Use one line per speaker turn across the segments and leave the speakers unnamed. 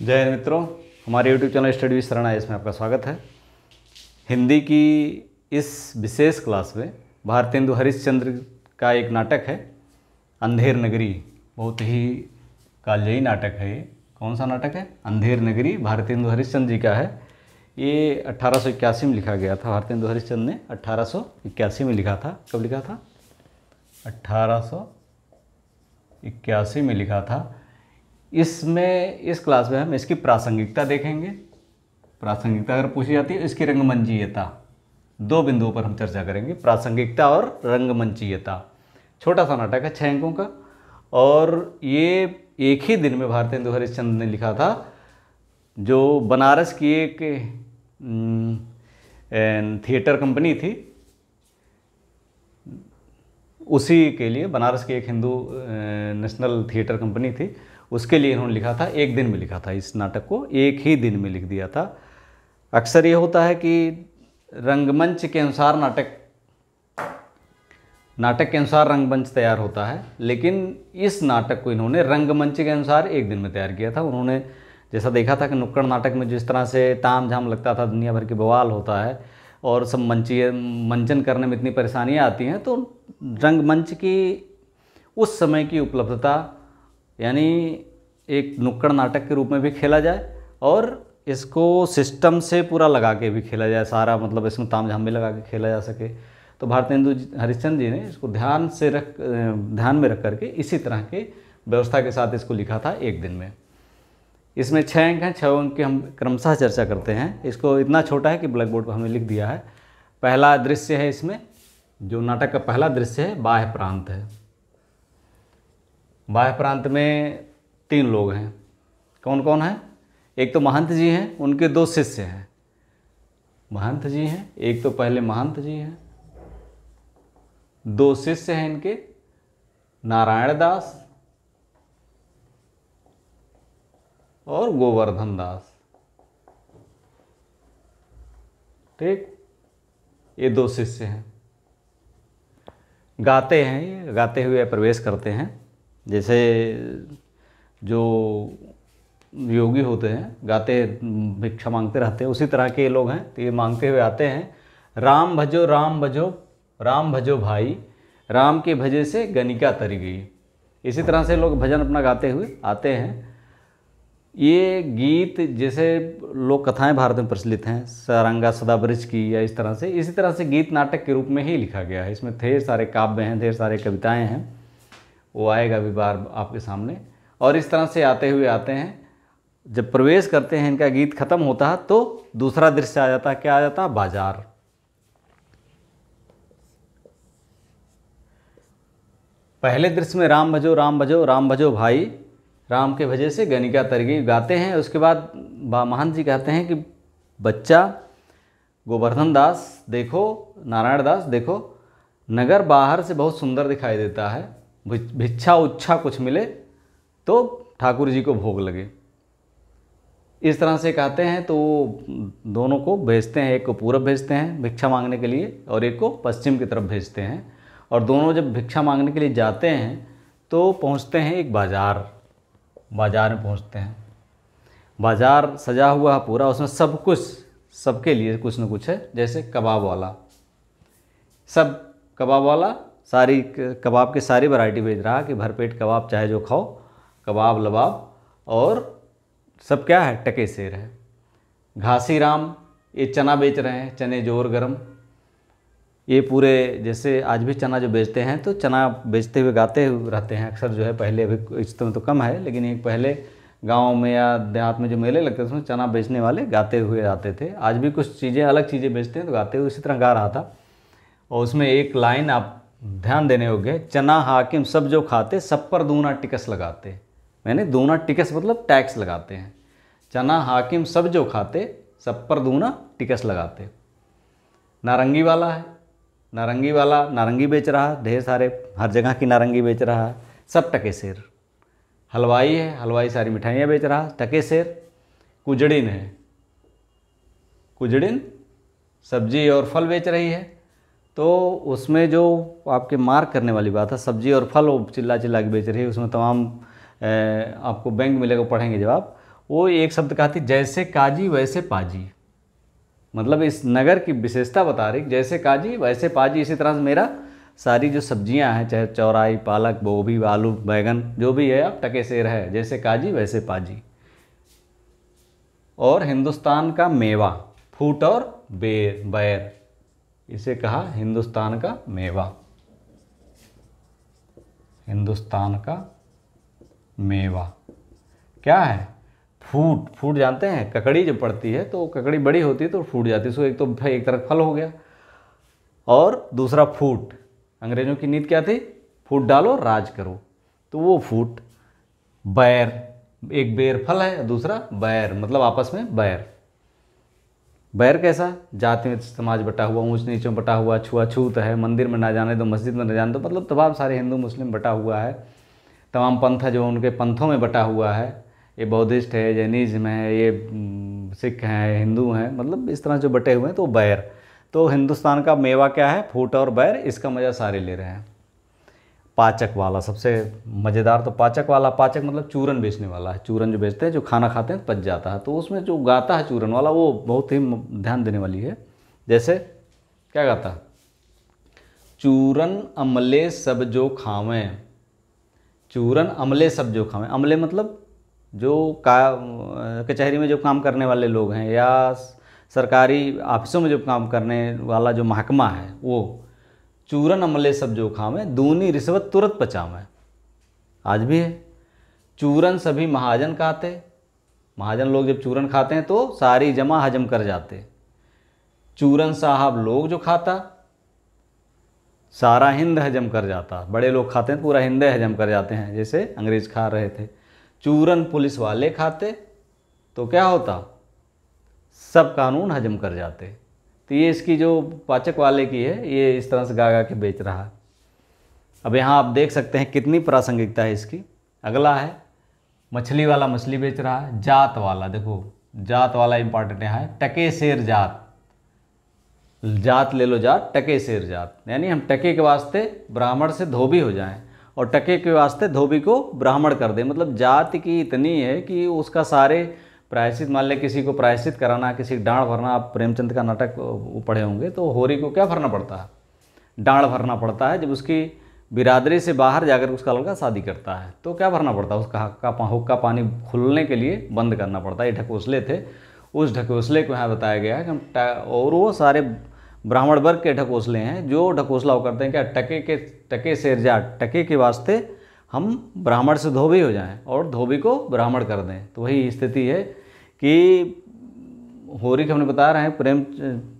जय हिंद मित्रों हमारे YouTube चैनल स्टडी विद शरण आई इसमें आपका स्वागत है हिंदी की इस विशेष क्लास में भारतेंदु हरिश्चंद्र का एक नाटक है अंधेर नगरी बहुत ही कालजयी नाटक है ये कौन सा नाटक है अंधेर नगरी भारतेंदु हरिश्चंद्र जी का है ये अट्ठारह में लिखा गया था भारतेंदु हरिश्चंद ने अट्ठारह में लिखा था कब लिखा था अट्ठारह में लिखा था इसमें इस क्लास में हम इसकी प्रासंगिकता देखेंगे प्रासंगिकता अगर पूछी जाती है इसकी रंगमंचीयता दो बिंदुओं पर हम चर्चा करेंगे प्रासंगिकता और रंगमंचीयता छोटा सा नाटक है छः अंकों का और ये एक ही दिन में भारतेंदु हरिश्चंद्र ने लिखा था जो बनारस की एक थिएटर कंपनी थी उसी के लिए बनारस की एक हिंदू नेशनल थिएटर कंपनी थी उसके लिए इन्होंने लिखा था एक दिन में लिखा था इस नाटक को एक ही दिन में लिख दिया था अक्सर ये होता है कि रंगमंच के अनुसार नाटक नाटक के अनुसार रंगमंच तैयार होता है लेकिन इस नाटक को इन्होंने रंगमंच के अनुसार एक दिन में तैयार किया था उन्होंने जैसा देखा था कि नुक्कड़ नाटक में जिस तरह से ताम झाम लगता था दुनिया भर के बवाल होता है और सब मंचीय मंचन करने में इतनी परेशानियाँ आती हैं तो रंगमंच की उस समय की उपलब्धता यानी एक नुक्कड़ नाटक के रूप में भी खेला जाए और इसको सिस्टम से पूरा लगा के भी खेला जाए सारा मतलब इसमें ताम झाम भी लगा के खेला जा सके तो भारतेंदु हरिश्चंद्र जी ने इसको ध्यान से रख ध्यान में रख करके इसी तरह के व्यवस्था के साथ इसको लिखा था एक दिन में इसमें छः अंक हैं छः अंक की हम क्रमशः चर्चा करते हैं इसको इतना छोटा है कि ब्लैक बोर्ड पर हमने लिख दिया है पहला दृश्य है इसमें जो नाटक का पहला दृश्य है बाह्य प्रांत है बाह्य प्रांत में तीन लोग हैं कौन कौन है एक तो महंत जी हैं उनके दो शिष्य हैं महंत जी हैं एक तो पहले महंत जी हैं दो शिष्य हैं इनके नारायण दास और गोवर्धन दास ठीक ये दो शिष्य हैं गाते हैं ये गाते हुए प्रवेश करते हैं जैसे जो योगी होते हैं गाते भिक्षा मांगते रहते हैं उसी तरह के ये लोग हैं तो ये मांगते हुए आते हैं राम भजो राम भजो राम भजो भाई राम के भजे से गनिका तरी गई इसी तरह से लोग भजन अपना गाते हुए आते हैं ये गीत जैसे लोक कथाएं भारत में प्रचलित हैं सारंगा सदा सदाब्रिज की या इस तरह से इसी तरह से गीत नाटक के रूप में ही लिखा गया है इसमें ढेर सारे काव्य हैं ढेर सारे कविताएं हैं वो आएगा भी बार आपके सामने और इस तरह से आते हुए आते हैं जब प्रवेश करते हैं इनका गीत खत्म होता है तो दूसरा दृश्य आ जाता है क्या आ जाता बाजार पहले दृश्य में राम भजो राम भजो राम भजो भाई राम के भजे से गणिका तरगी गाते हैं उसके बाद महान जी कहते हैं कि बच्चा गोवर्धन दास देखो नारायण दास देखो नगर बाहर से बहुत सुंदर दिखाई देता है भिक्षा उच्छा कुछ मिले तो ठाकुर जी को भोग लगे इस तरह से कहते हैं तो वो दोनों को भेजते हैं एक को पूरब भेजते हैं भिक्षा मांगने के लिए और एक को पश्चिम की तरफ भेजते हैं और दोनों जब भिक्षा मांगने के लिए जाते हैं तो पहुंचते हैं एक बाज़ार बाज़ार में पहुंचते हैं बाज़ार सजा हुआ है पूरा उसमें सब कुछ सबके लिए कुछ न कुछ है जैसे कबाब वाला सब कबाब वाला सारी कबाब की सारी वैरायटी भेज रहा कि भरपेट कबाब चाहे जो खाओ कबाब लबाब और सब क्या है टके सेर है घासी राम ये चना बेच रहे हैं चने जोर गरम ये पूरे जैसे आज भी चना जो बेचते हैं तो चना बेचते हुए गाते हुए रहते हैं अक्सर जो है पहले अभी इस समय तो कम है लेकिन एक पहले गांव में या देहात में जो मेले लगते थे उसमें चना बेचने वाले गाते हुए आते थे आज भी कुछ चीज़ें अलग चीज़ें बेचते हैं तो गाते हुए इसी तरह गा रहा था और उसमें एक लाइन आप ध्यान देने योग्य चना हाकिम सब जो खाते सब पर दूना टिकस लगाते मैंने दूना टिकस मतलब टैक्स लगाते हैं चना हाकिम सब जो खाते सब पर दूना टिकस लगाते नारंगी वाला है नारंगी वाला नारंगी बेच रहा है ढेर सारे हर जगह की नारंगी बेच रहा है सब टके शेर हलवाई है हलवाई सारी मिठाइयाँ बेच रहा टके शेर कुजड़िन है कुजड़िन सब्जी और फल बेच रही है तो उसमें जो आपके मार्क करने वाली बात है सब्जी और फल वो चिल्ला चिल्ला के बेच रही है उसमें तमाम आपको बैंक मिलेगा पढ़ेंगे जवाब वो एक शब्द कहा थी जैसे काजी वैसे पाजी मतलब इस नगर की विशेषता बता रही जैसे काजी वैसे पाजी इसी तरह से मेरा सारी जो सब्जियां हैं चाहे चौराई पालक गोभी आलू बैगन जो भी है आप टके से रहे जैसे काजी वैसे पाजी और हिंदुस्तान का मेवा फूट और बेर बैर इसे कहा हिंदुस्तान का मेवा हिंदुस्तान का मेवा क्या है फूट फूट जानते हैं ककड़ी जब पड़ती है तो ककड़ी बड़ी होती है तो फूट जाती है सो एक तो एक तरफ फल हो गया और दूसरा फूट अंग्रेजों की नींद क्या थी फूट डालो राज करो तो वो फूट बैर एक बेर फल है दूसरा बैर मतलब आपस में बैर बैर कैसा जाति में समाज बटा हुआ ऊँच नीचे बटा हुआ छुआछूत है मंदिर में ना जाने दो मस्जिद में ना जाने दो मतलब तमाम सारे हिंदू मुस्लिम बटा हुआ है तमाम पंथ है जो उनके पंथों में बटा हुआ है ये बौद्धिस्ट है जैनिज्म है ये सिख हैं हिंदू हैं मतलब इस तरह जो बटे हुए हैं तो बैर तो हिंदुस्तान का मेवा क्या है फूट और बैर इसका मज़ा सारे ले रहे हैं पाचक वाला सबसे मज़ेदार तो पाचक वाला पाचक मतलब चूरन बेचने वाला है चूरन जो बेचते हैं जो खाना खाते हैं पच तो जाता है तो उसमें जो गाता है चूरन वाला वो बहुत ही ध्यान देने वाली है जैसे क्या गाता है चूरन अमले सब जो खावें चूरन अमले सब जो खावें अमले मतलब जो का कचहरी में जो काम करने वाले लोग हैं या सरकारी ऑफिसों में जो काम करने वाला जो महकमा है वो चूरन अमले सब जो खावे दूनी रिश्वत तुरंत पचाम आज भी है चूरन सभी महाजन खाते महाजन लोग जब चूरन खाते हैं तो सारी जमा हजम कर जाते चूरन साहब लोग जो खाता सारा हिंद हजम कर जाता बड़े लोग खाते हैं पूरा हिंद हजम कर जाते हैं जैसे अंग्रेज खा रहे थे चूरन पुलिस वाले खाते तो क्या होता सब कानून हजम कर जाते तो ये इसकी जो पाचक वाले की है ये इस तरह से गा गा के बेच रहा है अब यहाँ आप देख सकते हैं कितनी प्रासंगिकता है इसकी अगला है मछली वाला मछली बेच रहा है जात वाला देखो जात वाला इंपॉर्टेंट यहाँ है टके शेर जात जात ले लो जात टके शेर जात यानी हम टके के वास्ते ब्राह्मण से धोबी हो जाएं और टके के वास्ते धोबी को ब्राह्मण कर दें मतलब जात की इतनी है कि उसका सारे प्रायश्चित मान लें किसी को प्रायश्चित कराना किसी डांड भरना आप प्रेमचंद का नाटक पढ़े होंगे तो होरी को क्या भरना पड़ता है डांड भरना पड़ता है जब उसकी बिरादरी से बाहर जाकर उसका लड़का शादी करता है तो क्या भरना पड़ता है उसका हक्का हुक्का पानी खुलने के लिए बंद करना पड़ता है ये ढकोसले थे उस ढकोसले को यहाँ बताया गया है कि हम और वो सारे ब्राह्मण वर्ग के ढकोसले हैं जो ढकोसला वो करते हैं क्या टके के टके शेरजा टके के वास्ते हम ब्राह्मण से धोबी हो जाएं और धोबी को ब्राह्मण कर दें तो वही स्थिति है कि होरी के हमने बता रहे हैं प्रेम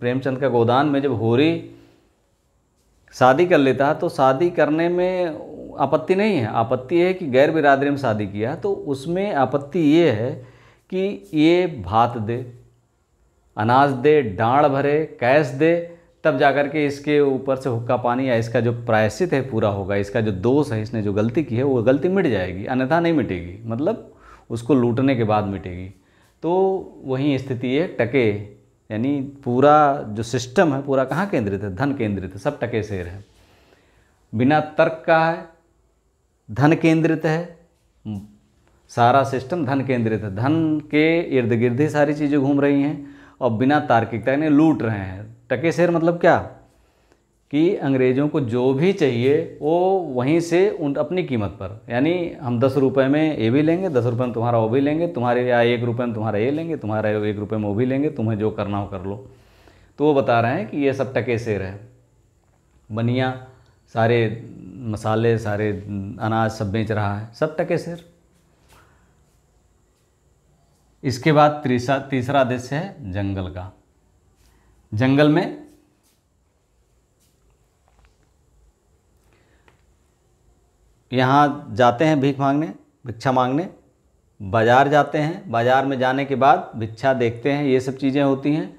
प्रेमचंद का गोदान में जब होरी शादी कर लेता है तो शादी करने में आपत्ति नहीं है आपत्ति है कि गैर बिरादरी में शादी किया तो उसमें आपत्ति ये है कि ये भात दे अनाज दे डाँड भरे कैश दे तब जा कर के इसके ऊपर से हुक्का पानी या इसका जो प्रायश्चित है पूरा होगा इसका जो दोष है इसने जो गलती की है वो गलती मिट जाएगी अन्यथा नहीं मिटेगी मतलब उसको लूटने के बाद मिटेगी तो वही स्थिति है टके यानी पूरा जो सिस्टम है पूरा कहाँ केंद्रित है धन केंद्रित है सब टके शेर है बिना तर्क का है धन केंद्रित है सारा सिस्टम धन केंद्रित है धन के इर्द गिर्द ही सारी चीज़ें घूम रही हैं और बिना तार्किकता यानी लूट रहे हैं टके शेर मतलब क्या कि अंग्रेज़ों को जो भी चाहिए वो वहीं से उन अपनी कीमत पर यानी हम दस रुपये में ये भी लेंगे दस रुपये में तुम्हारा वो भी लेंगे तुम्हारे या एक रुपये में तुम्हारा ये लेंगे तुम्हारा एक रुपये में वो भी लेंगे तुम्हें जो करना हो कर लो तो वो बता रहे हैं कि ये सब टके शेर है बनिया सारे मसाले सारे अनाज सब बेच रहा है सब टके शेर इसके बाद तीसरा तीसरा देश है जंगल का जंगल में यहाँ जाते हैं भीख मांगने भिक्षा मांगने बाज़ार जाते हैं बाज़ार में जाने के बाद भिक्षा देखते हैं ये सब चीज़ें होती हैं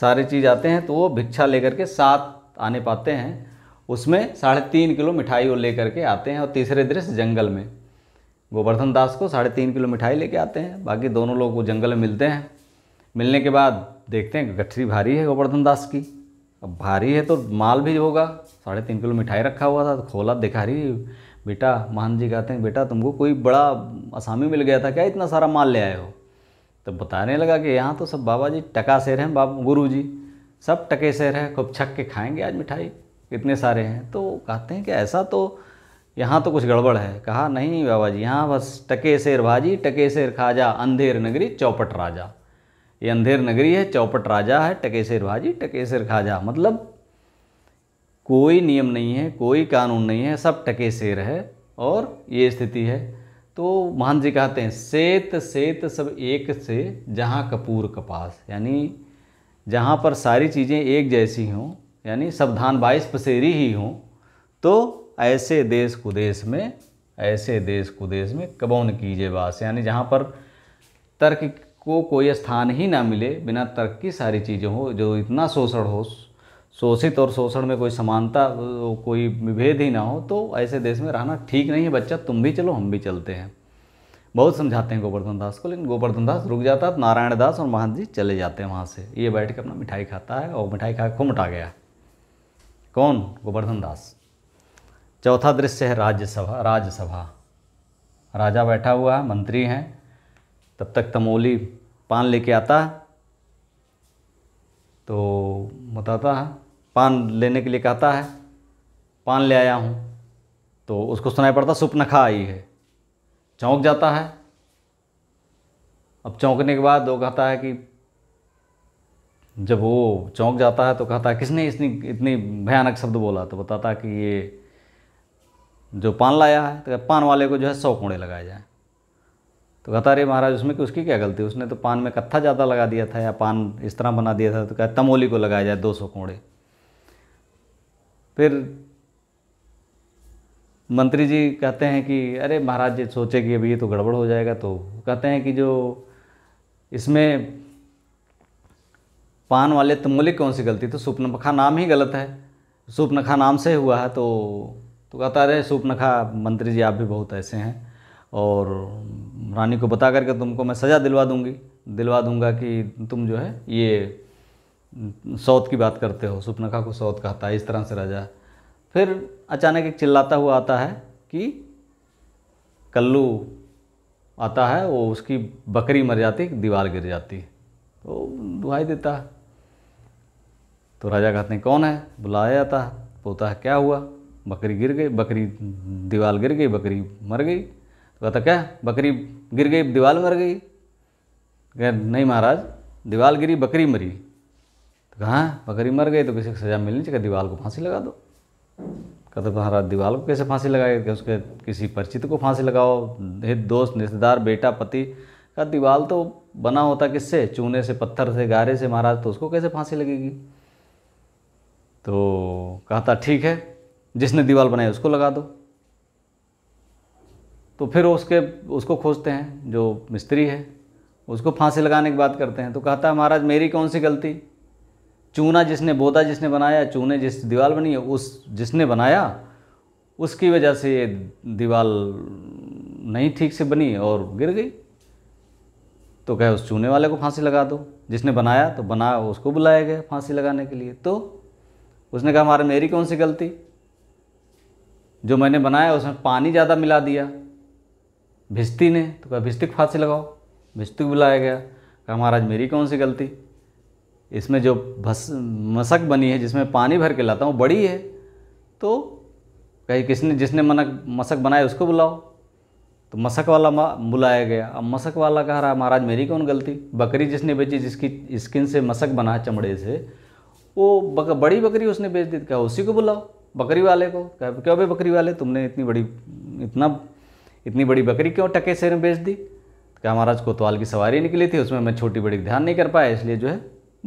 सारे चीज़ आते हैं तो वो भिक्षा लेकर के साथ आने पाते हैं उसमें साढ़े तीन किलो मिठाई वो ले करके आते हैं और तीसरे दृश्य जंगल में गोवर्धन दास को साढ़े तीन किलो मिठाई लेके आते हैं बाकी दोनों लोग वो जंगल में मिलते हैं मिलने के बाद देखते हैं गठरी भारी है गोवर्धन दास की अब भारी है तो माल भी होगा साढ़े तीन किलो मिठाई रखा हुआ था तो खोला दिखा रही बेटा महान जी कहते हैं बेटा तुमको कोई बड़ा आसामी मिल गया था क्या इतना सारा माल ले आए हो तो बताने लगा कि यहाँ तो सब बाबा जी टका शेर हैं बाबा गुरु जी सब टके शेर हैं खूब छक के खाएंगे आज मिठाई इतने सारे हैं तो कहते हैं कि ऐसा तो यहाँ तो कुछ गड़बड़ है कहा नहीं बाबा जी यहाँ बस टके शेर भाजी टके शेर खाजा अंधेर नगरी चौपट राजा ये अंधेर नगरी है चौपट राजा है टकेसर भाजी टकेसर खाजा मतलब कोई नियम नहीं है कोई कानून नहीं है सब शेर है और ये स्थिति है तो महान जी कहते हैं सेत सेत सब एक से जहाँ कपूर कपास यानी जहाँ पर सारी चीज़ें एक जैसी हों यानी सावधान बाईस पसेरी ही हों तो ऐसे देश कुदेश में ऐसे देश कुदेश में कबौन कीजिए बास यानी जहाँ पर तर्क को कोई स्थान ही ना मिले बिना तर्क की सारी चीज़ें हो जो इतना शोषण हो शोषित और शोषण में कोई समानता कोई विभेद ही ना हो तो ऐसे देश में रहना ठीक नहीं है बच्चा तुम भी चलो हम भी चलते हैं बहुत समझाते हैं गोवर्धन दास को लेकिन गोवर्धन दास रुक जाता है नारायण दास और महंत जी चले जाते हैं वहाँ से ये बैठ के अपना मिठाई खाता है और मिठाई खा खुमटा गया कौन गोवर्धन दास चौथा दृश्य है राज्यसभा राज्यसभा राजा बैठा हुआ है मंत्री हैं तब तक तमोली पान लेके आता तो बताता है पान लेने के लिए कहता है पान ले आया हूँ तो उसको सुनाई पड़ता सुपनखा आई है चौंक जाता है अब चौंकने के बाद वो कहता है कि जब वो चौंक जाता है तो कहता है किसने इतनी इतनी भयानक शब्द बोला तो बताता कि ये जो पान लाया है तो पान वाले को जो है सौ कोड़े लगाए जाए तो कहता अरे महाराज उसमें कि उसकी क्या गलती उसने तो पान में कत्था ज़्यादा लगा दिया था या पान इस तरह बना दिया था तो कहा तमोली को लगाया जाए दो सौ कोड़े फिर मंत्री जी कहते हैं कि अरे महाराज जी सोचे कि अभी ये तो गड़बड़ हो जाएगा तो कहते हैं कि जो इसमें पान वाले तमोली कौन सी गलती तो सुपनखा नाम ही गलत है सुपनखा नाम से हुआ है तो तो कहता अरे सूपनखा मंत्री जी आप भी बहुत ऐसे हैं और रानी को बता करके तुमको मैं सज़ा दिलवा दूंगी दिलवा दूंगा कि तुम जो है ये सौत की बात करते हो सुपनखा को सौत कहता है इस तरह से राजा फिर अचानक एक चिल्लाता हुआ आता है कि कल्लू आता है वो उसकी बकरी मर जाती दीवार गिर जाती तो दुहाई देता है तो राजा कहते हैं कौन है बुलाया जाता है बोलता है क्या हुआ बकरी गिर गई बकरी दीवार गिर गई बकरी मर गई कहता क्या बकरी गिर गई दीवाल मर गई कह नहीं महाराज दीवाल गिरी बकरी मरी तो कहाँ बकरी मर गई तो किसी को सज़ा मिलनी चाहिए दीवार को फांसी लगा दो कहते तो महाराज दीवाल को कैसे फांसी लगाए कि उसके किसी परिचित को फांसी लगाओ हित दोस्त रिश्तेदार बेटा पति का दीवाल तो बना होता किससे चूने से पत्थर से गारे से महाराज तो उसको कैसे फांसी लगेगी तो कहता ठीक है जिसने दीवाल बनाई उसको लगा दो तो फिर उसके उसको खोजते हैं जो मिस्त्री है उसको फांसी लगाने की बात करते हैं तो कहता है महाराज मेरी कौन सी गलती चूना जिसने बोता जिसने बनाया चूने जिस दीवार बनी है उस जिसने बनाया उसकी वजह से ये दीवार नहीं ठीक से बनी और गिर गई तो कहे उस चूने वाले को फांसी लगा दो जिसने बनाया तो बना उसको बुलाया गया फांसी लगाने के लिए तो उसने कहा हमारे मेरी कौन सी गलती जो मैंने बनाया उसमें पानी ज़्यादा मिला दिया भिस्ती ने तो कहा भिस्ती को फांसी लगाओ भिस्ती को बुलाया गया कहा महाराज मेरी कौन सी गलती इसमें जो भस मशक बनी है जिसमें पानी भर के लाता हूँ बड़ी है तो कहीं किसने जिसने मनक मशक बनाया उसको बुलाओ तो मशक वाला बुलाया गया अब मशक वाला कह रहा महाराज मेरी कौन गलती बकरी जिसने बेची जिसकी स्किन से मशक बना चमड़े से वो बक, बड़ी बकरी उसने बेच दी कहा उसी को बुलाओ बकरी वाले को कह क्यों भाई बकरी वाले तुमने इतनी बड़ी इतना इतनी बड़ी बकरी क्यों टके शेर में बेच दी तो क्या महाराज कोतवाल की सवारी निकली थी उसमें मैं छोटी बड़ी ध्यान नहीं कर पाया इसलिए जो है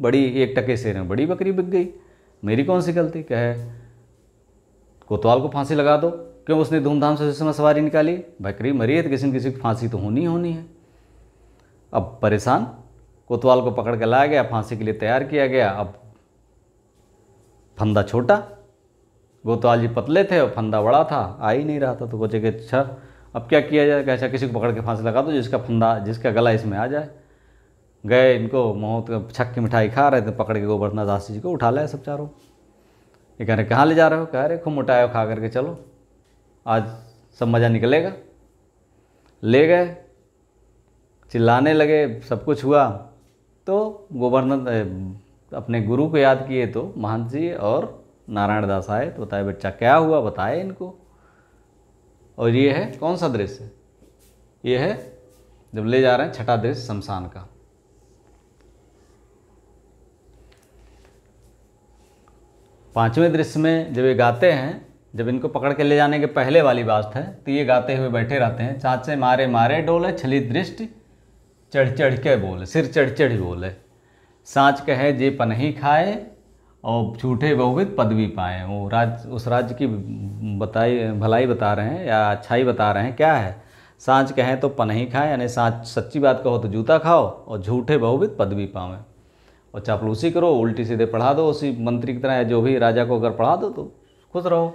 बड़ी एक टके शेर में बड़ी बकरी बिक गई मेरी कौन सी गलती कहे कोतवाल को फांसी लगा दो क्यों उसने धूमधाम से उस समय सवारी निकाली बकरी मरी है तो किसी न किसी की फांसी तो होनी होनी है अब परेशान कोतवाल को पकड़ के लाया गया फांसी के लिए तैयार किया गया अब फंदा छोटा गोतवाल जी पतले थे और फंदा बड़ा था आ ही नहीं रहा था तो वो जगह अच्छा अब क्या किया जाए कैसा किसी को पकड़ के फांसी लगा दो जिसका फंदा जिसका गला इसमें आ जाए गए इनको मोहत छक की मिठाई खा रहे थे पकड़ के गोवर्धना दास जी को उठा लाया सब चारों ये कह रहे कहाँ ले जा रहे हो कह रहे खूब मिठाई खा करके चलो आज सब मज़ा निकलेगा ले गए चिल्लाने लगे सब कुछ हुआ तो गोवर्धन अपने गुरु को याद किए तो महंत जी और नारायण दास आए तो बताए बेटा क्या हुआ बताए इनको और ये है कौन सा दृश्य ये है जब ले जा रहे हैं छठा दृश्य शमशान का पांचवें दृश्य में जब ये गाते हैं जब इनको पकड़ के ले जाने के पहले वाली बात है तो ये गाते हुए बैठे रहते हैं चाचे मारे मारे डोले छली दृष्टि चढ़ चढ़ के बोले सिर चढ़ चढ़ बोले साँच कहे जे पनही खाए और झूठे बहुविध पदवी पाए वो राज्य उस राज्य की बताई भलाई बता रहे हैं या अच्छाई बता रहे हैं क्या है सांच कहें तो पनही खाएँ यानी सांच सच्ची बात कहो तो जूता खाओ और झूठे बहुविध पदवी भी और चापलूसी करो उल्टी सीधे पढ़ा दो उसी मंत्री की तरह या जो भी राजा को अगर पढ़ा दो तो खुश रहो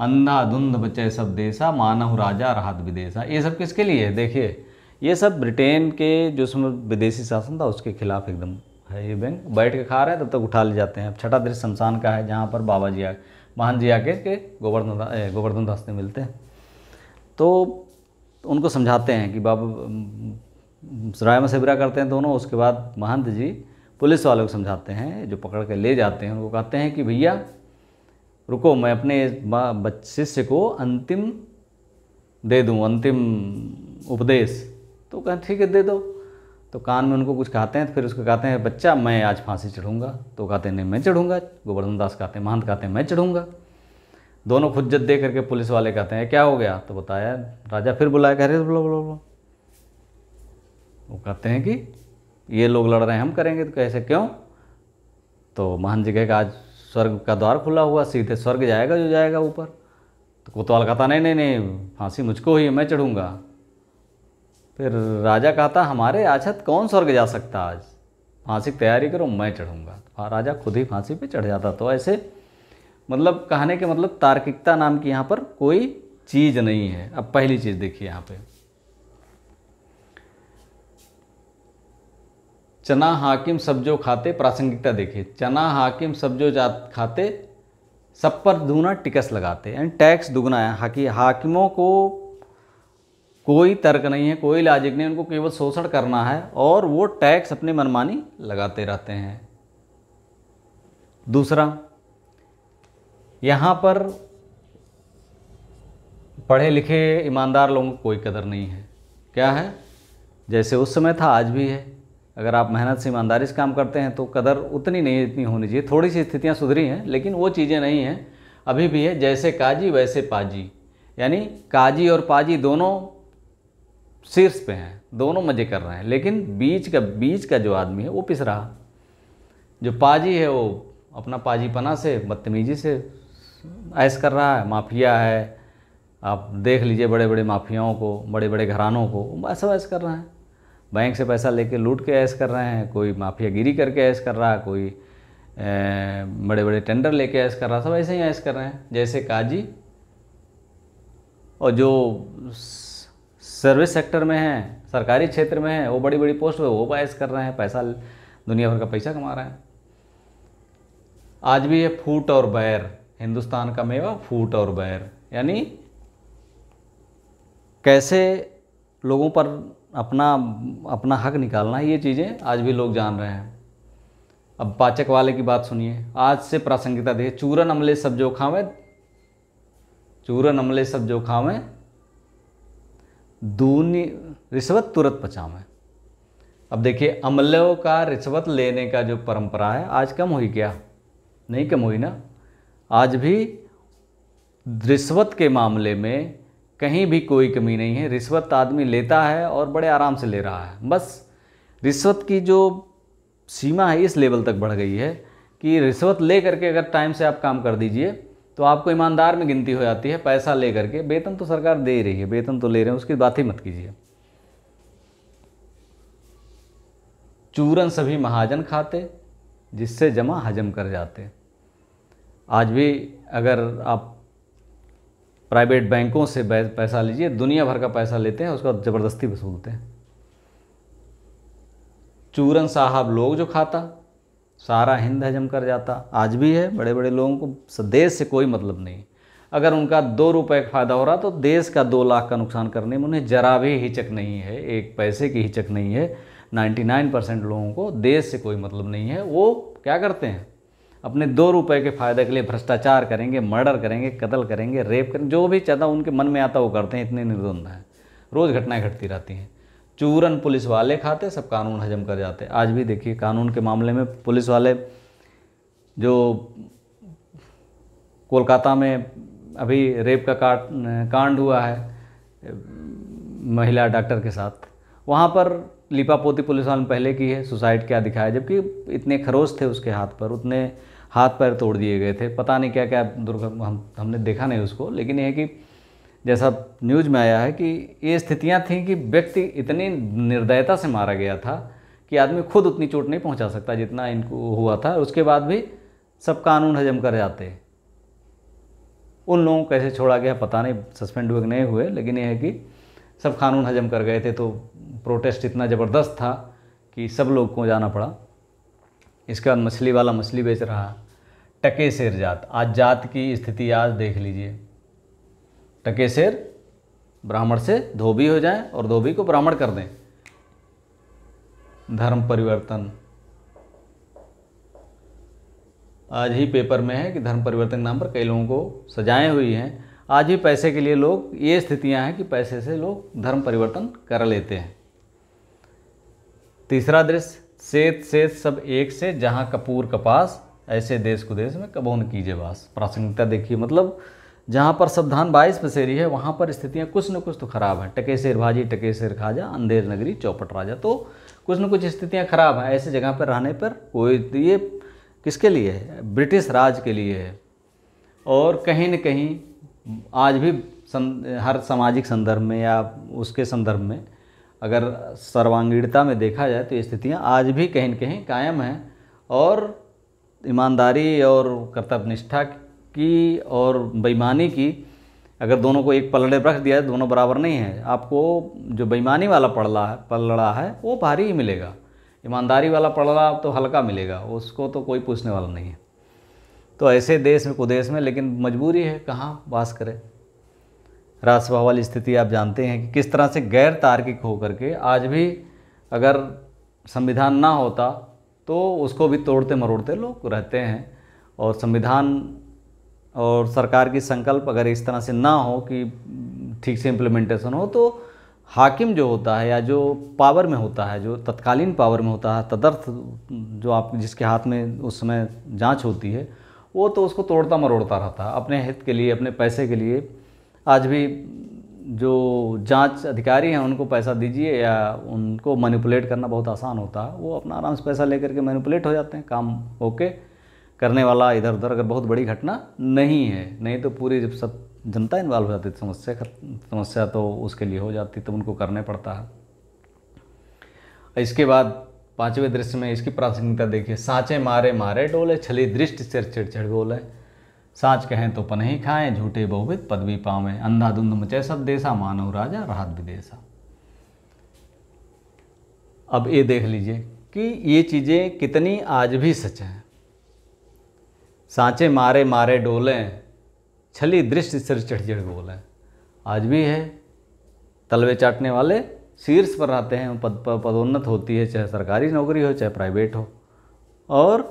अंधा धुंध बचे सब देशा मानव राजा राहत विदेशा ये सब किसके लिए है देखिए ये सब ब्रिटेन के जो विदेशी शासन था उसके खिलाफ एकदम है ये बैंक बैठ के खा रहे हैं तब तक उठा ले जाते हैं अब छठा दृश्य शमशान का है जहाँ पर बाबा जी आ महान जी आके के गोवर्धन गोवर्धन दास ने मिलते हैं तो उनको समझाते हैं कि बाबा सराय में मशवरा करते हैं दोनों उसके बाद महंत जी पुलिस वालों को समझाते हैं जो पकड़ के ले जाते हैं उनको कहते हैं कि भैया रुको मैं अपने शिष्य को अंतिम दे दूँ अंतिम उपदेश तो कहें ठीक है दे दो तो कान में उनको कुछ कहते हैं तो फिर उसको कहते हैं बच्चा मैं आज फांसी चढ़ूँगा तो कहते हैं नहीं मैं चढ़ूँगा गोवर्धन दास कहते हैं महंत कहते हैं मैं चढ़ूँगा दोनों खुज्जत दे करके पुलिस वाले कहते हैं क्या हो गया तो बताया राजा फिर बुलाया कह रहे बोलो बोलो बोलो वो कहते हैं कि ये लोग लड़ रहे हैं हम करेंगे तो कैसे क्यों तो महंत जी कहेगा आज स्वर्ग का द्वार खुला हुआ सीधे स्वर्ग जाएगा जो जाएगा ऊपर तो कोतवाल कहता नहीं नहीं नहीं फांसी मुझको ही मैं चढ़ूँगा फिर राजा कहता हमारे आछत कौन स्वर्ग जा सकता आज फांसी की तैयारी करो मैं चढ़ूँगा तो राजा खुद ही फांसी पे चढ़ जाता तो ऐसे मतलब कहने के मतलब तार्किकता नाम की यहाँ पर कोई चीज़ नहीं है अब पहली चीज़ देखिए यहाँ पे चना हाकिम सब जो खाते प्रासंगिकता देखिए चना हाकिम सब जो जात खाते सब पर दूना टिकस लगाते एंड टैक्स दुगना है हाकि हाकिमों को कोई तर्क नहीं है कोई लॉजिक नहीं उनको केवल शोषण करना है और वो टैक्स अपनी मनमानी लगाते रहते हैं दूसरा यहाँ पर पढ़े लिखे ईमानदार लोगों को कोई कदर नहीं है क्या है जैसे उस समय था आज भी है अगर आप मेहनत से ईमानदारी से काम करते हैं तो कदर उतनी नहीं इतनी होनी चाहिए थोड़ी सी स्थितियाँ सुधरी हैं लेकिन वो चीज़ें नहीं हैं अभी भी है जैसे काजी वैसे पाजी यानी काजी और पाजी दोनों शीर्ष पे हैं दोनों मज़े कर रहे हैं लेकिन बीच का बीच का जो आदमी है वो पिस रहा जो पाजी है वो अपना पाजीपना से बदतमीजी से ऐश कर रहा है माफिया है आप देख लीजिए बड़े बड़े माफियाओं को बड़े बड़े घरानों को ऐसा ऐश कर रहे हैं बैंक से पैसा लेके लूट के ऐश कर रहे हैं कोई माफियागिरी करके ऐश कर रहा है कोई ए, बड़े बड़े टेंडर लेके ऐश कर रहा सब ऐसे ही ऐश कर रहे हैं जैसे काजी और जो सर्विस सेक्टर में हैं सरकारी क्षेत्र में हैं वो बड़ी बड़ी पोस्ट पर वो बायस कर रहे हैं पैसा दुनिया भर का पैसा कमा रहे हैं आज भी ये फूट और बैर हिंदुस्तान का मेवा फूट और बैर यानी कैसे लोगों पर अपना अपना हक निकालना है ये चीज़ें आज भी लोग जान रहे हैं अब पाचक वाले की बात सुनिए आज से प्रासंगिकता देखिए चूरन अमले सब जो खावें चूरन अमले सब जो खावें दूनी रिश्वत तुरंत पचाम है अब देखिए अमलों का रिश्वत लेने का जो परंपरा है आज कम हुई क्या नहीं कम हुई ना आज भी रिश्वत के मामले में कहीं भी कोई कमी नहीं है रिश्वत आदमी लेता है और बड़े आराम से ले रहा है बस रिश्वत की जो सीमा है इस लेवल तक बढ़ गई है कि रिश्वत ले करके अगर टाइम से आप काम कर दीजिए तो आपको ईमानदार में गिनती हो जाती है पैसा ले करके वेतन तो सरकार दे रही है वेतन तो ले रहे हैं उसकी बात ही मत कीजिए चूरन सभी महाजन खाते जिससे जमा हजम कर जाते आज भी अगर आप प्राइवेट बैंकों से पैसा लीजिए दुनिया भर का पैसा लेते हैं उसका ज़बरदस्ती वसूलते हैं चूरन साहब लोग जो खाता सारा हिंद है जमकर जाता आज भी है बड़े बड़े लोगों को देश से कोई मतलब नहीं अगर उनका दो रुपए का फ़ायदा हो रहा तो देश का दो लाख का नुकसान करने में उन्हें जरा भी हिचक नहीं है एक पैसे की हिचक नहीं है 99 परसेंट लोगों को देश से कोई मतलब नहीं है वो क्या करते हैं अपने दो रुपए के फ़ायदे के लिए भ्रष्टाचार करेंगे मर्डर करेंगे कत्ल करेंगे रेप करेंगे जो भी चाहता उनके मन में आता वो करते हैं इतने निर्द्वंद हैं रोज़ घटनाएँ घटती रहती हैं चूरन पुलिस वाले खाते सब कानून हजम कर जाते आज भी देखिए कानून के मामले में पुलिस वाले जो कोलकाता में अभी रेप का कांड हुआ है महिला डॉक्टर के साथ वहाँ पर पोती पुलिस वाले पहले की है सुसाइड क्या दिखाया जबकि इतने खरोश थे उसके हाथ पर उतने हाथ पैर तोड़ दिए गए थे पता नहीं क्या क्या दुर्घटना हम हमने देखा नहीं उसको लेकिन यह है कि जैसा न्यूज में आया है कि ये स्थितियाँ थीं कि व्यक्ति इतनी निर्दयता से मारा गया था कि आदमी खुद उतनी चोट नहीं पहुंचा सकता जितना इनको हुआ था उसके बाद भी सब कानून हजम कर जाते उन लोगों को कैसे छोड़ा गया पता नहीं सस्पेंड हुए नहीं हुए लेकिन यह है कि सब कानून हजम कर गए थे तो प्रोटेस्ट इतना ज़बरदस्त था कि सब लोग को जाना पड़ा इसके बाद मछली वाला मछली बेच रहा टके शेर जात आज जात की स्थिति आज देख लीजिए टकेसेर ब्राह्मण से धोबी हो जाए और धोबी को ब्राह्मण कर दें धर्म परिवर्तन आज ही पेपर में है कि धर्म परिवर्तन नाम पर कई लोगों को सजाएं हुई हैं आज ही पैसे के लिए लोग ये स्थितियां हैं कि पैसे से लोग धर्म परिवर्तन कर लेते हैं तीसरा दृश्य सेत सेत सब एक से जहां कपूर कपास ऐसे देश को देश में कबोन कीजिए बास प्रासंगिकता देखिए मतलब जहाँ पर सावधान बाईस पसेरी है वहाँ पर स्थितियाँ कुछ न कुछ तो ख़राब हैं टके शेर भाजी शेर खाजा अंधेर नगरी चौपट राजा तो कुछ न कुछ स्थितियाँ ख़राब हैं ऐसे जगह पर रहने पर कोई तो ये किसके लिए है ब्रिटिश राज के लिए है और कहीं न कहीं आज भी सं, हर सामाजिक संदर्भ में या उसके संदर्भ में अगर सर्वांगीणता में देखा जाए तो ये स्थितियाँ आज भी कहीं न कहीं कायम हैं और ईमानदारी और कर्तव्यनिष्ठा की और बेईमानी की अगर दोनों को एक पलड़े रख दिया है दोनों बराबर नहीं है आपको जो बेईमानी वाला पलड़ा है पलड़ा है वो भारी ही मिलेगा ईमानदारी वाला पलड़ा तो हल्का मिलेगा उसको तो कोई पूछने वाला नहीं है तो ऐसे देश में कुदेश में लेकिन मजबूरी है कहाँ वास करें राजसभा वाली स्थिति आप जानते हैं कि किस तरह से गैर तार्किक होकर के आज भी अगर संविधान ना होता तो उसको भी तोड़ते मरोड़ते लोग रहते हैं और संविधान और सरकार की संकल्प अगर इस तरह से ना हो कि ठीक से इम्प्लीमेंटेशन हो तो हाकिम जो होता है या जो पावर में होता है जो तत्कालीन पावर में होता है तदर्थ जो आप जिसके हाथ में उस समय जांच होती है वो तो उसको तोड़ता मरोड़ता रहता है अपने हित के लिए अपने पैसे के लिए आज भी जो जांच अधिकारी हैं उनको पैसा दीजिए या उनको मैनिपुलेट करना बहुत आसान होता है वो अपना आराम से पैसा लेकर के मैनिपुलेट हो जाते हैं काम ओके करने वाला इधर उधर अगर बहुत बड़ी घटना नहीं है नहीं तो पूरी जब सब जनता इन्वॉल्व हो जाती है तो समस्या समस्या तो उसके लिए हो जाती तो उनको करने पड़ता है इसके बाद पांचवें दृश्य में इसकी प्रासंगिकता देखिए साँचे मारे मारे डोले छली दृष्टि सिर चिड़चिड़ बोले साँच कहें तो पनही खाएं झूठे बहुविध पदवी पावे अंधाधुंध मचे सब देसा मानव राजा राहत विदेशा अब ये देख लीजिए कि ये चीज़ें कितनी आज भी सच हैं सांचे मारे मारे डोलें छली दृष्टि सिर चढ़ बोलें आज भी है तलवे चाटने वाले शीर्ष पर आते हैं पद पर पदोन्नत होती है चाहे सरकारी नौकरी हो चाहे प्राइवेट हो और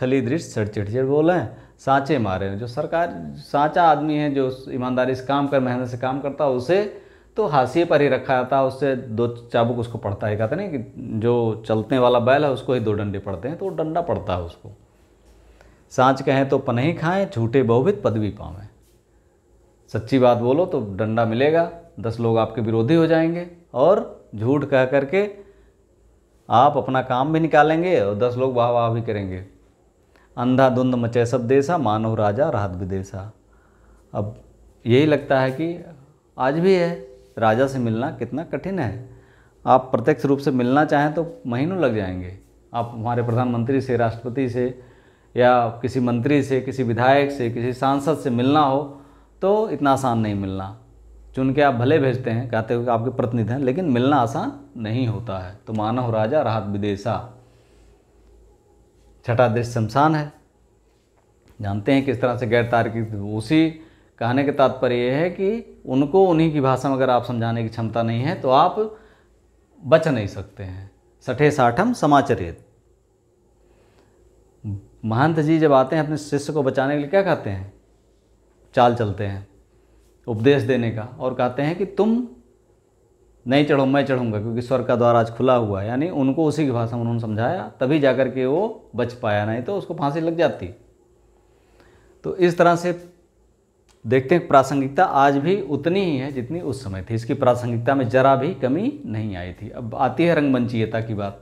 छली दृष्टि चढ़ चिड़चिड़ बोलें सांचे मारे जो सरकार साँचा आदमी है जो ईमानदारी से काम कर मेहनत से काम करता है उसे तो हाशिए पर ही रखा जाता है उससे दो चाबुक उसको पड़ता है कहते नहीं कि जो चलने वाला बैल है उसको ही दो डंडे पड़ते हैं तो वो डंडा पड़ता है उसको साँच कहें तो पनही खाएं झूठे बहुविध पदवी पावें सच्ची बात बोलो तो डंडा मिलेगा दस लोग आपके विरोधी हो जाएंगे और झूठ कह करके आप अपना काम भी निकालेंगे और दस लोग वाह वाह भी करेंगे अंधा धुंध मचे सब देसा मानव राजा राहत विदेशा अब यही लगता है कि आज भी है राजा से मिलना कितना कठिन है आप प्रत्यक्ष रूप से मिलना चाहें तो महीनों लग जाएंगे आप हमारे प्रधानमंत्री से राष्ट्रपति से या किसी मंत्री से किसी विधायक से किसी सांसद से मिलना हो तो इतना आसान नहीं मिलना चुन के आप भले भेजते हैं कहते हो कि आपके प्रतिनिधि हैं लेकिन मिलना आसान नहीं होता है तो मानव राजा राहत विदेशा छठा देश शमशान है जानते हैं किस तरह से गैर तार्किक उसी कहने के तात्पर्य यह है कि उनको उन्हीं की भाषा में अगर आप समझाने की क्षमता नहीं है तो आप बच नहीं सकते हैं सठे साठम समाचरित महंत जी जब आते हैं अपने शिष्य को बचाने के लिए क्या कहते हैं चाल चलते हैं उपदेश देने का और कहते हैं कि तुम नहीं चढ़ो मैं चढ़ूँगा क्योंकि स्वर का द्वार आज खुला हुआ है यानी उनको उसी की भाषा में उन्होंने समझाया तभी जा के वो बच पाया नहीं तो उसको फांसी लग जाती तो इस तरह से देखते हैं प्रासंगिकता आज भी उतनी ही है जितनी उस समय थी इसकी प्रासंगिकता में जरा भी कमी नहीं आई थी अब आती है रंगमंचीयता की बात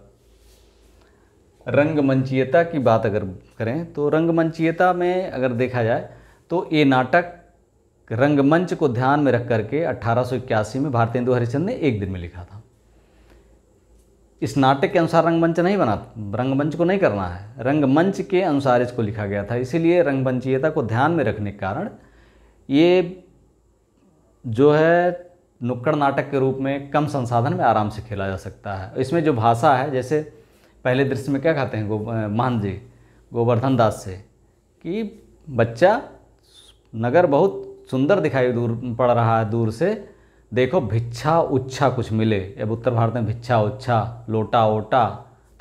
रंगमंचीयता की बात अगर करें तो रंगमंचीयता में अगर देखा जाए तो ये नाटक रंगमंच को ध्यान में रख करके अट्ठारह में भारतेंदु हरिचंद ने एक दिन में लिखा था इस नाटक के अनुसार रंगमंच नहीं बना रंगमंच को नहीं करना है रंगमंच के अनुसार इसको लिखा गया था इसीलिए रंगमंचीयता को ध्यान में रखने के कारण ये जो है नुक्कड़ नाटक के रूप में कम संसाधन में आराम से खेला जा सकता है इसमें जो भाषा है जैसे पहले दृश्य में क्या कहते हैं गो मान जी गोवर्धन दास से कि बच्चा नगर बहुत सुंदर दिखाई दूर पड़ रहा है दूर से देखो भिक्षा उच्छा कुछ मिले अब उत्तर भारत में भिक्षा उच्छा लोटा ओटा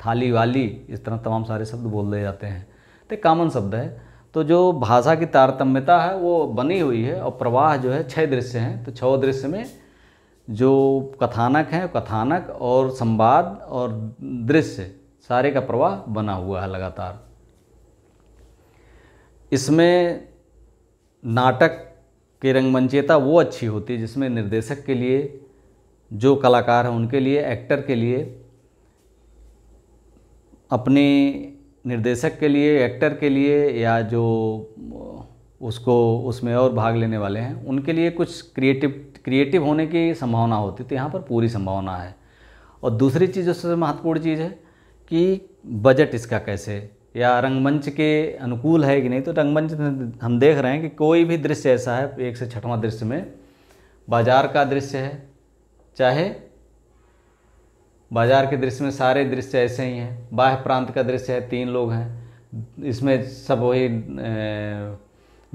थाली वाली इस तरह तमाम सारे शब्द बोल दिए जाते हैं तो कॉमन शब्द है तो जो भाषा की तारतम्यता है वो बनी हुई है और प्रवाह जो है छः दृश्य हैं तो छः दृश्य में जो कथानक हैं कथानक और संवाद और दृश्य सारे का प्रवाह बना हुआ है लगातार इसमें नाटक की रंगमंचेता वो अच्छी होती है जिसमें निर्देशक के लिए जो कलाकार हैं उनके लिए एक्टर के लिए अपने निर्देशक के लिए एक्टर के लिए या जो उसको उसमें और भाग लेने वाले हैं उनके लिए कुछ क्रिएटिव क्रिएटिव होने की संभावना होती तो यहाँ पर पूरी संभावना है और दूसरी चीज़ उससे महत्वपूर्ण चीज़ है कि बजट इसका कैसे या रंगमंच के अनुकूल है कि नहीं तो रंगमंच हम देख रहे हैं कि कोई भी दृश्य ऐसा है एक से छठवां दृश्य में बाजार का दृश्य है चाहे बाजार के दृश्य में सारे दृश्य ऐसे ही हैं बाह्य प्रांत का दृश्य है तीन लोग हैं इसमें सब वही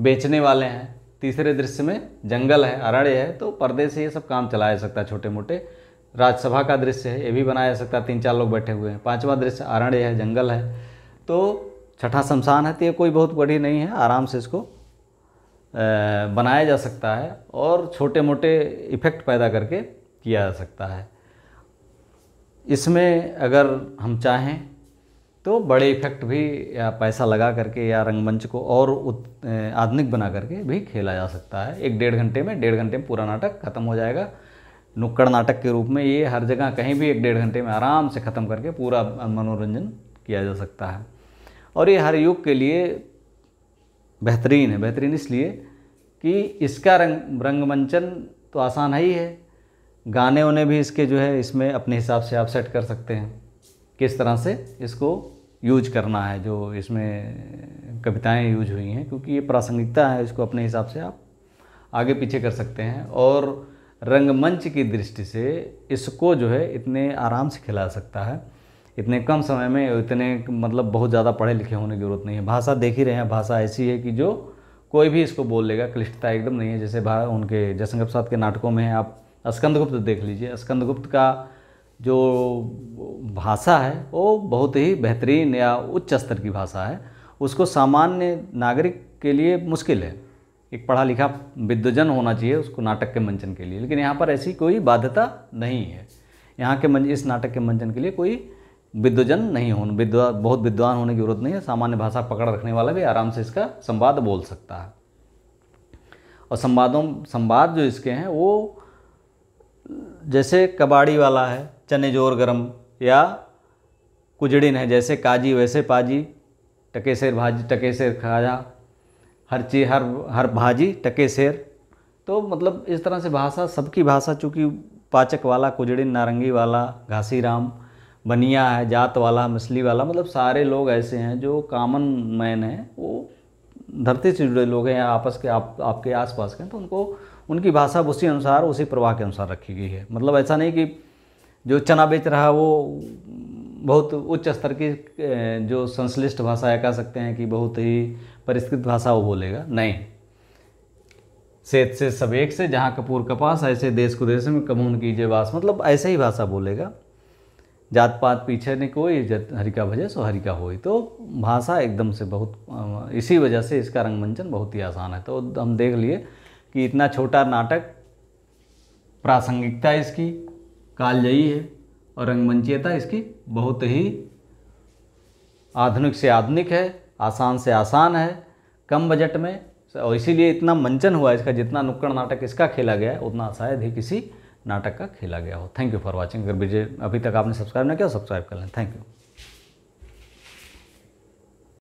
बेचने वाले हैं तीसरे दृश्य में जंगल है अरण्य है तो पर्दे से ये सब काम चलाया जा सकता है छोटे मोटे राज्यसभा का दृश्य है ये भी बनाया जा सकता है तीन चार लोग बैठे हुए हैं पाँचवा दृश्य अरण्य है जंगल है तो छठा शमशान है तो ये कोई बहुत बड़ी नहीं है आराम से इसको बनाया जा सकता है और छोटे मोटे इफ़ेक्ट पैदा करके किया जा सकता है इसमें अगर हम चाहें तो बड़े इफ़ेक्ट भी या पैसा लगा करके या रंगमंच को और आधुनिक बना करके भी खेला जा सकता है एक डेढ़ घंटे में डेढ़ घंटे में पूरा नाटक खत्म हो जाएगा नुक्कड़ नाटक के रूप में ये हर जगह कहीं भी एक डेढ़ घंटे में आराम से ख़त्म करके पूरा मनोरंजन किया जा सकता है और ये हर युग के लिए बेहतरीन है बेहतरीन इसलिए कि इसका रंग रंगमंचन तो आसान है ही है गाने उन्हें भी इसके जो है इसमें अपने हिसाब से आप सेट कर सकते हैं किस तरह से इसको यूज करना है जो इसमें कविताएं यूज हुई हैं क्योंकि ये प्रासंगिकता है इसको अपने हिसाब से आप आगे पीछे कर सकते हैं और रंगमंच की दृष्टि से इसको जो है इतने आराम से खिला सकता है इतने कम समय में इतने मतलब बहुत ज़्यादा पढ़े लिखे होने की ज़रूरत नहीं है भाषा देख ही रहे हैं भाषा ऐसी है कि जो कोई भी इसको बोल लेगा क्लिष्टता एकदम नहीं है जैसे भा उनके जयशंकर प्रसाद के नाटकों में आप स्कंदगुप्त देख लीजिए स्कंदगुप्त का जो भाषा है वो बहुत ही बेहतरीन या उच्च स्तर की भाषा है उसको सामान्य नागरिक के लिए मुश्किल है एक पढ़ा लिखा विद्वजन होना चाहिए उसको नाटक के मंचन के लिए लेकिन यहाँ पर ऐसी कोई बाध्यता नहीं है यहाँ के मंच इस नाटक के मंचन के लिए कोई विद्वजन नहीं हो विद्वा बहुत विद्वान होने की ज़रूरत नहीं है सामान्य भाषा पकड़ रखने वाला भी आराम से इसका संवाद बोल सकता है और संवादों संवाद जो इसके हैं वो जैसे कबाड़ी वाला है चने जोर गरम या कुजड़िन है जैसे काजी वैसे पाजी टके शेर भाजी टके शेर खाजा हर चीज हर हर भाजी टके शेर तो मतलब इस तरह से भाषा सबकी भाषा चूँकि पाचक वाला कुजड़िन नारंगी वाला घासीराम बनिया है जात वाला मछली वाला मतलब सारे लोग ऐसे हैं जो कॉमन मैन हैं वो धरती से जुड़े लोग हैं आपस के आप आपके आसपास के तो उनको उनकी भाषा उसी अनुसार उसी प्रवाह के अनुसार रखी गई है मतलब ऐसा नहीं कि जो चना बेच रहा वो बहुत उच्च स्तर की जो संश्लिष्ट भाषा कह सकते हैं कि बहुत ही परिष्कृत भाषा वो बोलेगा नहीं सेत से सब एक से जहाँ कपूर कपास ऐसे देश को देश में कमून कीजिए वास मतलब ऐसे ही भाषा बोलेगा जात पात पीछे ने कोई जत हरिका भजे सो हरिका हो तो भाषा एकदम से बहुत इसी वजह से इसका रंगमंचन बहुत ही आसान है तो हम देख लिए कि इतना छोटा नाटक प्रासंगिकता इसकी कालजयी है और रंगमंचीयता इसकी बहुत ही आधुनिक से आधुनिक है आसान से आसान है कम बजट में और इसीलिए इतना मंचन हुआ इसका जितना नुक्कड़ नाटक इसका खेला गया है उतना शायद ही किसी नाटक का खेला गया हो थैंक यू फॉर वॉचिंग अगर विजय अभी तक आपने सब्सक्राइब ना किया सब्सक्राइब कर लें थैंक यू